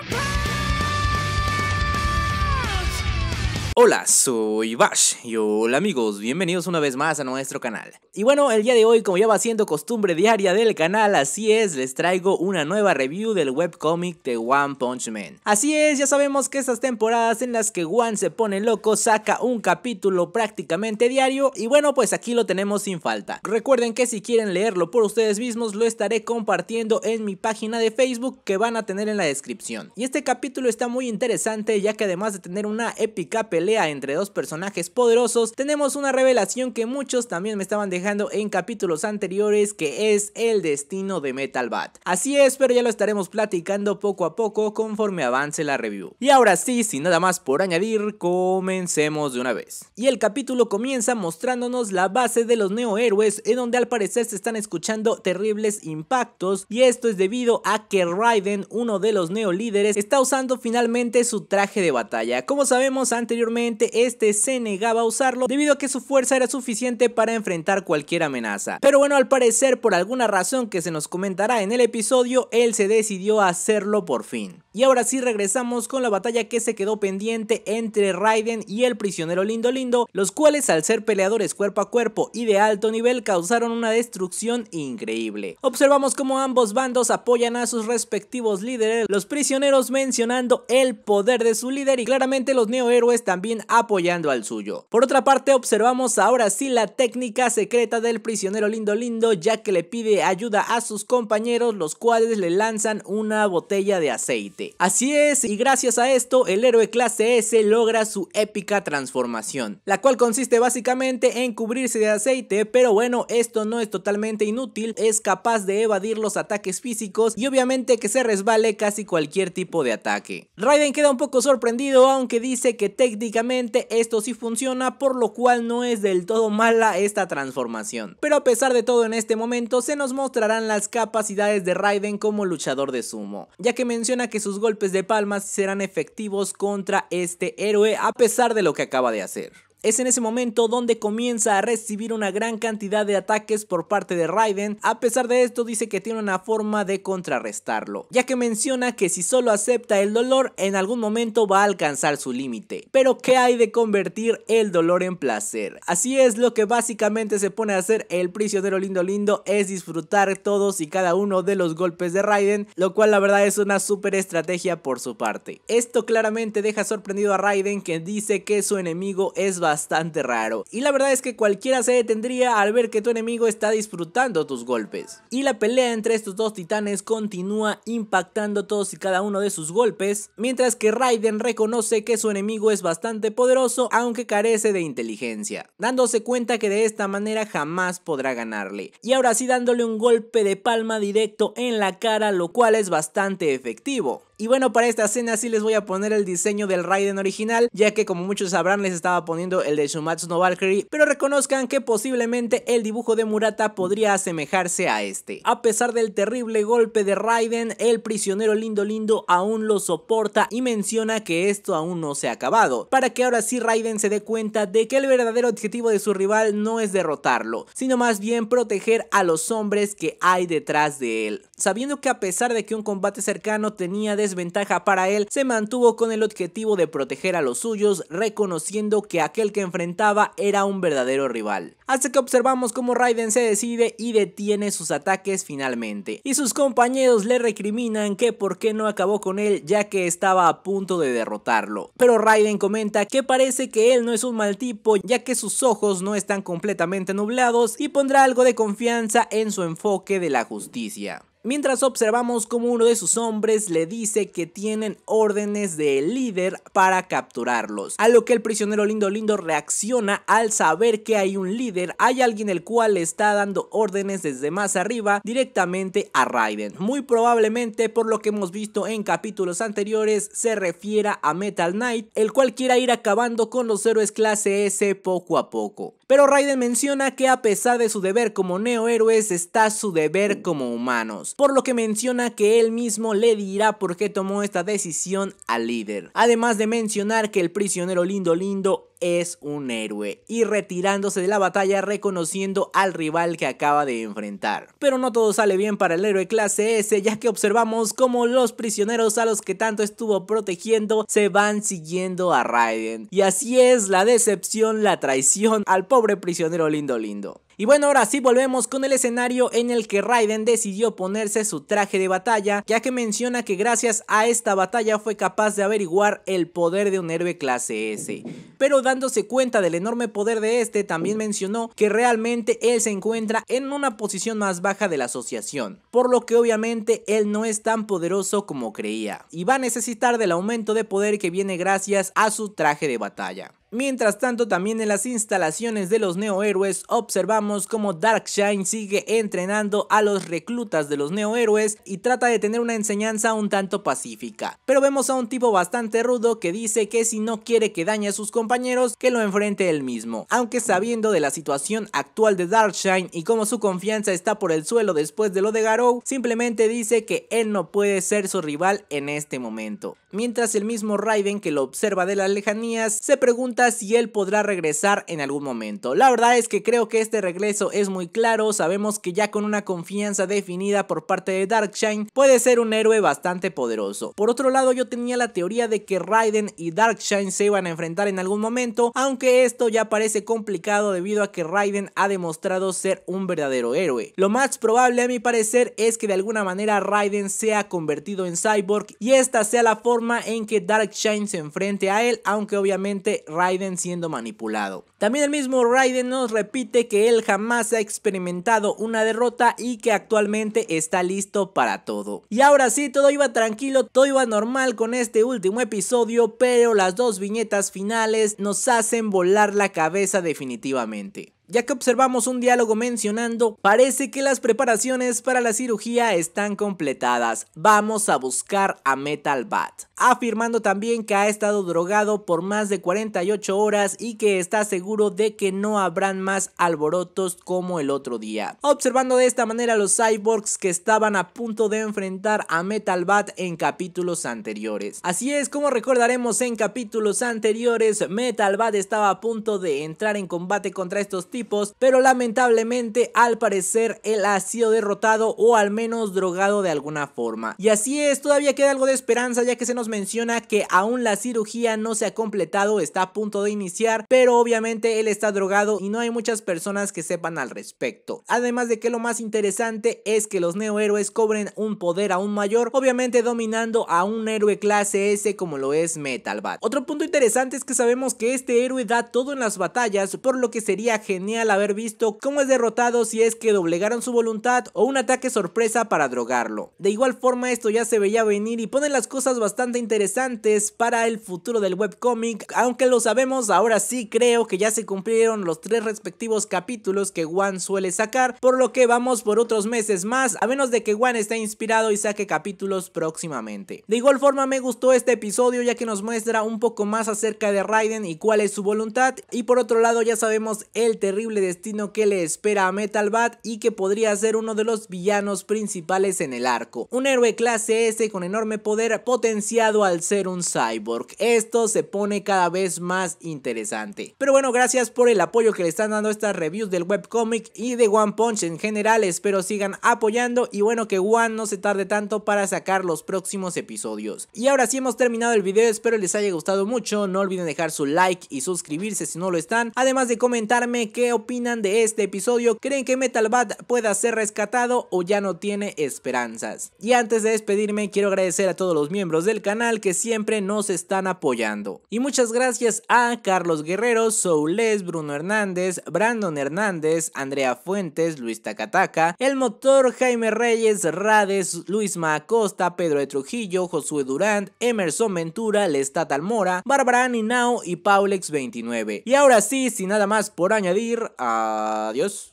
my pain! Hola, soy Bash y hola amigos, bienvenidos una vez más a nuestro canal. Y bueno, el día de hoy, como ya va siendo costumbre diaria del canal, así es, les traigo una nueva review del webcomic de One Punch Man. Así es, ya sabemos que estas temporadas en las que One se pone loco saca un capítulo prácticamente diario y bueno, pues aquí lo tenemos sin falta. Recuerden que si quieren leerlo por ustedes mismos, lo estaré compartiendo en mi página de Facebook que van a tener en la descripción. Y este capítulo está muy interesante ya que además de tener una épica pelea, entre dos personajes poderosos, tenemos una revelación que muchos también me estaban dejando en capítulos anteriores que es el destino de Metal Bat. Así es, pero ya lo estaremos platicando poco a poco conforme avance la review. Y ahora sí, sin nada más por añadir, comencemos de una vez. Y el capítulo comienza mostrándonos la base de los neohéroes en donde al parecer se están escuchando terribles impactos y esto es debido a que Raiden, uno de los neo líderes está usando finalmente su traje de batalla. Como sabemos anteriormente este se negaba a usarlo debido a que su fuerza era suficiente para enfrentar cualquier amenaza. Pero bueno, al parecer por alguna razón que se nos comentará en el episodio, él se decidió a hacerlo por fin. Y ahora sí regresamos con la batalla que se quedó pendiente entre Raiden y el prisionero Lindo Lindo, los cuales al ser peleadores cuerpo a cuerpo y de alto nivel causaron una destrucción increíble. Observamos cómo ambos bandos apoyan a sus respectivos líderes, los prisioneros mencionando el poder de su líder y claramente los neohéroes también apoyando al suyo. Por otra parte observamos ahora sí la técnica secreta del prisionero Lindo Lindo ya que le pide ayuda a sus compañeros los cuales le lanzan una botella de aceite. Así es, y gracias a esto, el héroe clase S logra su épica transformación, la cual consiste básicamente en cubrirse de aceite, pero bueno, esto no es totalmente inútil, es capaz de evadir los ataques físicos y obviamente que se resbale casi cualquier tipo de ataque. Raiden queda un poco sorprendido, aunque dice que técnicamente esto sí funciona, por lo cual no es del todo mala esta transformación. Pero a pesar de todo en este momento, se nos mostrarán las capacidades de Raiden como luchador de sumo, ya que menciona que sus golpes de palmas serán efectivos contra este héroe a pesar de lo que acaba de hacer. Es en ese momento donde comienza a recibir una gran cantidad de ataques por parte de Raiden. A pesar de esto dice que tiene una forma de contrarrestarlo. Ya que menciona que si solo acepta el dolor en algún momento va a alcanzar su límite. Pero ¿qué hay de convertir el dolor en placer? Así es lo que básicamente se pone a hacer el prisionero lindo lindo es disfrutar todos y cada uno de los golpes de Raiden. Lo cual la verdad es una super estrategia por su parte. Esto claramente deja sorprendido a Raiden que dice que su enemigo es bastante raro. Y la verdad es que cualquiera se detendría al ver que tu enemigo está disfrutando tus golpes. Y la pelea entre estos dos titanes continúa impactando todos y cada uno de sus golpes, mientras que Raiden reconoce que su enemigo es bastante poderoso aunque carece de inteligencia, dándose cuenta que de esta manera jamás podrá ganarle. Y ahora sí dándole un golpe de palma directo en la cara, lo cual es bastante efectivo. Y bueno, para esta escena sí les voy a poner el diseño del Raiden original, ya que como muchos sabrán les estaba poniendo el de Shumatsu no Valkyrie, pero reconozcan que posiblemente el dibujo de Murata podría asemejarse a este. A pesar del terrible golpe de Raiden, el prisionero lindo lindo aún lo soporta y menciona que esto aún no se ha acabado, para que ahora sí Raiden se dé cuenta de que el verdadero objetivo de su rival no es derrotarlo, sino más bien proteger a los hombres que hay detrás de él. Sabiendo que a pesar de que un combate cercano tenía de desventaja para él, se mantuvo con el objetivo de proteger a los suyos, reconociendo que aquel que enfrentaba era un verdadero rival. Hasta que observamos cómo Raiden se decide y detiene sus ataques finalmente, y sus compañeros le recriminan que por qué no acabó con él ya que estaba a punto de derrotarlo. Pero Raiden comenta que parece que él no es un mal tipo ya que sus ojos no están completamente nublados y pondrá algo de confianza en su enfoque de la justicia mientras observamos como uno de sus hombres le dice que tienen órdenes del líder para capturarlos, a lo que el prisionero Lindo Lindo reacciona al saber que hay un líder, hay alguien el cual le está dando órdenes desde más arriba directamente a Raiden, muy probablemente por lo que hemos visto en capítulos anteriores se refiera a Metal Knight, el cual quiera ir acabando con los héroes clase S poco a poco. Pero Raiden menciona que a pesar de su deber como neohéroes está su deber como humanos, por lo que menciona que él mismo le dirá por qué tomó esta decisión al líder. Además de mencionar que el prisionero lindo lindo es un héroe y retirándose de la batalla reconociendo al rival que acaba de enfrentar. Pero no todo sale bien para el héroe clase S ya que observamos como los prisioneros a los que tanto estuvo protegiendo se van siguiendo a Raiden. Y así es la decepción, la traición al pobre prisionero lindo lindo. Y bueno, ahora sí volvemos con el escenario en el que Raiden decidió ponerse su traje de batalla, ya que menciona que gracias a esta batalla fue capaz de averiguar el poder de un héroe clase S. Pero dándose cuenta del enorme poder de este, también mencionó que realmente él se encuentra en una posición más baja de la asociación, por lo que obviamente él no es tan poderoso como creía, y va a necesitar del aumento de poder que viene gracias a su traje de batalla. Mientras tanto, también en las instalaciones de los neohéroes observamos cómo Darkshine sigue entrenando a los reclutas de los neohéroes y trata de tener una enseñanza un tanto pacífica. Pero vemos a un tipo bastante rudo que dice que si no quiere que dañe a sus compañeros, que lo enfrente él mismo. Aunque sabiendo de la situación actual de Darkshine y cómo su confianza está por el suelo después de lo de Garou, simplemente dice que él no puede ser su rival en este momento mientras el mismo Raiden que lo observa de las lejanías se pregunta si él podrá regresar en algún momento. La verdad es que creo que este regreso es muy claro, sabemos que ya con una confianza definida por parte de Darkshine puede ser un héroe bastante poderoso. Por otro lado yo tenía la teoría de que Raiden y Darkshine se iban a enfrentar en algún momento, aunque esto ya parece complicado debido a que Raiden ha demostrado ser un verdadero héroe. Lo más probable a mi parecer es que de alguna manera Raiden sea convertido en cyborg y esta sea la forma en que Darkshine se enfrente a él, aunque obviamente Raiden siendo manipulado. También el mismo Raiden nos repite que él jamás ha experimentado una derrota y que actualmente está listo para todo. Y ahora sí, todo iba tranquilo, todo iba normal con este último episodio, pero las dos viñetas finales nos hacen volar la cabeza definitivamente ya que observamos un diálogo mencionando, parece que las preparaciones para la cirugía están completadas, vamos a buscar a Metal Bat, afirmando también que ha estado drogado por más de 48 horas y que está seguro de que no habrán más alborotos como el otro día. Observando de esta manera los cyborgs que estaban a punto de enfrentar a Metal Bat en capítulos anteriores. Así es como recordaremos en capítulos anteriores, Metal Bat estaba a punto de entrar en combate contra estos pero lamentablemente al parecer él ha sido derrotado o al menos drogado de alguna forma. Y así es, todavía queda algo de esperanza ya que se nos menciona que aún la cirugía no se ha completado, está a punto de iniciar, pero obviamente él está drogado y no hay muchas personas que sepan al respecto. Además de que lo más interesante es que los neohéroes cobren un poder aún mayor, obviamente dominando a un héroe clase S como lo es Metal Metalbat. Otro punto interesante es que sabemos que este héroe da todo en las batallas, por lo que sería genial al haber visto cómo es derrotado si es que doblegaron su voluntad o un ataque sorpresa para drogarlo. De igual forma esto ya se veía venir y ponen las cosas bastante interesantes para el futuro del webcomic, aunque lo sabemos ahora sí creo que ya se cumplieron los tres respectivos capítulos que One suele sacar, por lo que vamos por otros meses más, a menos de que Wan esté inspirado y saque capítulos próximamente. De igual forma me gustó este episodio ya que nos muestra un poco más acerca de Raiden y cuál es su voluntad y por otro lado ya sabemos el terreno destino que le espera a Metal Bat y que podría ser uno de los villanos principales en el arco. Un héroe clase S con enorme poder potenciado al ser un cyborg. Esto se pone cada vez más interesante. Pero bueno, gracias por el apoyo que le están dando estas reviews del webcomic y de One Punch en general. Espero sigan apoyando y bueno que One no se tarde tanto para sacar los próximos episodios. Y ahora sí hemos terminado el video, espero les haya gustado mucho. No olviden dejar su like y suscribirse si no lo están. Además de comentarme que opinan de este episodio. ¿Creen que Metal Bat pueda ser rescatado o ya no tiene esperanzas? Y antes de despedirme, quiero agradecer a todos los miembros del canal que siempre nos están apoyando. Y muchas gracias a Carlos Guerrero, Soules, Bruno Hernández, Brandon Hernández, Andrea Fuentes, Luis Tacataca El Motor, Jaime Reyes, Rades, Luis Macosta, Pedro de Trujillo, Josué Durant, Emerson Ventura, Lestat Almora, Barbara Ninao y Paulex29. Y ahora sí, sin nada más por añadir, adiós.